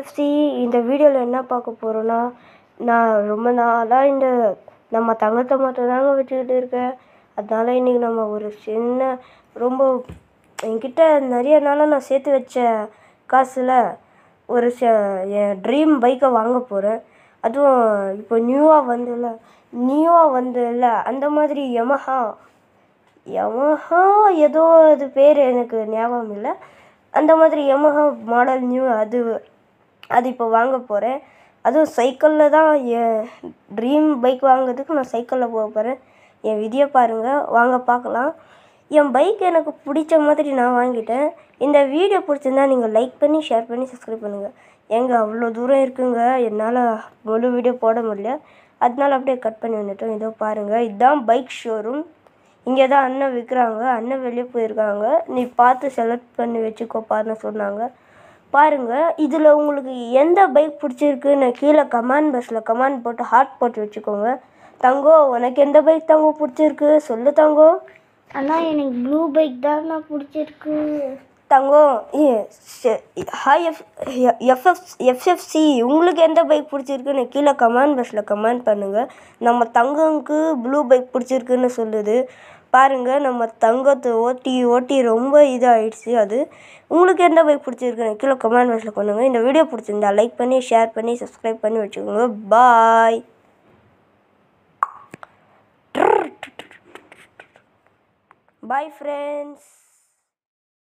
FC இந்த வீடியோவில் என்ன பார்க்க போகிறோன்னா நான் ரொம்ப நாளாக இந்த நம்ம தங்கத்தை மட்டும் தாங்க வச்சுக்கிட்டு இருக்கேன் அதனால் இன்றைக்கி நம்ம ஒரு சின்ன ரொம்ப என்கிட்ட நிறைய நாளாக நான் சேர்த்து வச்ச காசில் ஒரு ச என் ட்ரீம் பைக்கை வாங்க போகிறேன் அதுவும் இப்போ நியூவாக வந்துல நியூவாக வந்ததில்ல அந்த மாதிரி யமஹா யமஹா ஏதோ அது பேர் எனக்கு ஞாபகம் இல்லை அந்த மாதிரி யமஹா மாடல் நியூ அது அது இப்போ வாங்க போகிறேன் அதுவும் சைக்கிளில் தான் என் ட்ரீம் பைக் வாங்குறதுக்கு நான் சைக்கிளில் போக போகிறேன் என் விதியை பாருங்கள் வாங்க பார்க்கலாம் என் பைக் எனக்கு பிடிச்ச மாதிரி நான் வாங்கிட்டேன் இந்த வீடியோ பிடிச்சிருந்தா நீங்கள் லைக் பண்ணி ஷேர் பண்ணி சப்ஸ்கிரைப் பண்ணுங்கள் எங்கே அவ்வளோ தூரம் இருக்குங்க என்னால் முழு வீடியோ போட முடியல அதனால அப்படியே கட் பண்ணி வந்துட்டோம் இதோ பாருங்கள் இதுதான் பைக் ஷோரூம் இங்கே தான் அண்ணன் விற்கிறாங்க அண்ணன் வெளியே போயிருக்காங்க நீ பார்த்து செலக்ட் பண்ணி வச்சுக்கோ பாருன்னு சொன்னாங்க பாருங்கள் இதில் உங்களுக்கு எந்த பைக் பிடிச்சிருக்குன்னு கீழே கமாண்ட் பஸ்ஸில் கமெண்ட் போட்டு ஹார்ட் போட்டு வச்சுக்கோங்க தங்கோ உனக்கு எந்த பைக் தங்கோ பிடிச்சிருக்கு சொல்லு தங்கோ அண்ணா எனக்கு ப்ளூ பைக் தான்ண்ணா பிடிச்சிருக்கு தங்கோ ஹாய் எஃப் எஃப்எஃப் எஃப்எஃப்சி உங்களுக்கு எந்த பைக் பிடிச்சிருக்குன்னு கீழே கமாண்ட் பஸ்ஸில் கமெண்ட் பண்ணுங்கள் நம்ம தங்கம்க்கு ப்ளூ பைக் பிடிச்சிருக்குன்னு சொல்லுது பாருங்கள் நம்ம தங்கத்தை ஓட்டி ஓட்டி ரொம்ப இதாகிடுச்சு அது உங்களுக்கு எந்த பைக் பிடிச்சிருக்குன்னு கீழே கமெண்ட் பாக்ஸில் பண்ணுங்கள் இந்த வீடியோ பிடிச்சிருந்தா லைக் பண்ணி ஷேர் பண்ணி சப்ஸ்கிரைப் பண்ணி வச்சுக்கோங்க பாய் பாய் ஃப்ரெண்ட்ஸ்